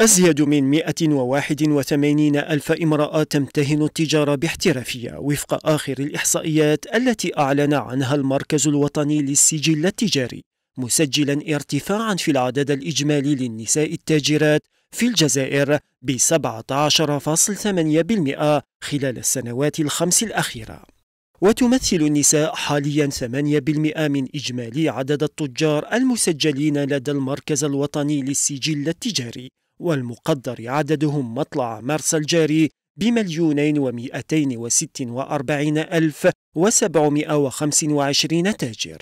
أزيد من 181 ألف امرأة تمتهن التجارة باحترافية وفق آخر الإحصائيات التي أعلن عنها المركز الوطني للسجل التجاري مسجلا ارتفاعا في العدد الإجمالي للنساء التاجرات في الجزائر ب 17.8% خلال السنوات الخمس الأخيرة وتمثل النساء حاليا 8% من إجمالي عدد التجار المسجلين لدى المركز الوطني للسجل التجاري والمقدر عددهم مطلع مارس الجاري بمليونين ومئتين وست وأربعين ألف وسبعمائة وخمس وعشرين تاجر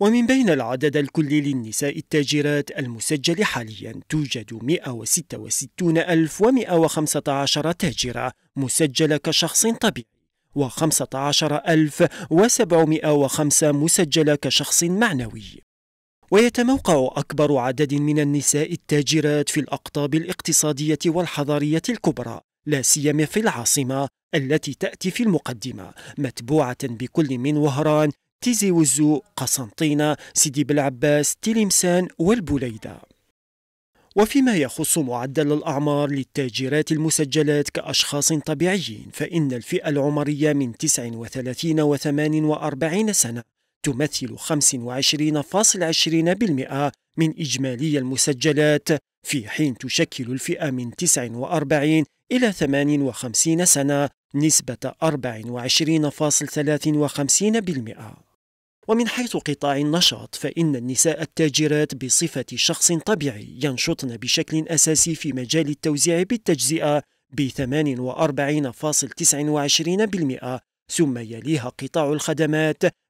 ومن بين العدد الكلي للنساء التاجرات المسجل حاليا توجد 166115 تاجرة مسجلة كشخص طبيعي و15705 مسجلة كشخص معنوي ويتموقع أكبر عدد من النساء التاجرات في الأقطاب الاقتصادية والحضارية الكبرى لا سيما في العاصمة التي تأتي في المقدمة متبوعة بكل من وهران تيزي وزو قسنطينة سيدي بالعباس تلمسان والبوليدة وفيما يخص معدل الأعمار للتاجرات المسجلات كأشخاص طبيعيين فإن الفئة العمرية من 39 و48 سنة تمثل 25.20% من إجمالي المسجلات في حين تشكل الفئة من 49 إلى 58 سنة نسبة 24.53% ومن حيث قطاع النشاط فإن النساء التاجرات بصفة شخص طبيعي ينشطن بشكل أساسي في مجال التوزيع بالتجزئة ب 48.29% ثم يليها قطاع الخدمات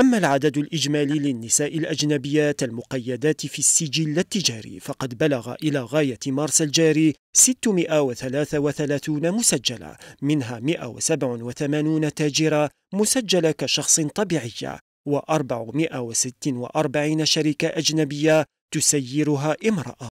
أما العدد الإجمالي للنساء الأجنبيات المقيدات في السجل التجاري فقد بلغ إلى غاية مارس الجاري 633 مسجلة منها 187 تاجرة مسجلة كشخص طبيعية و446 شركة أجنبية تسيرها امرأة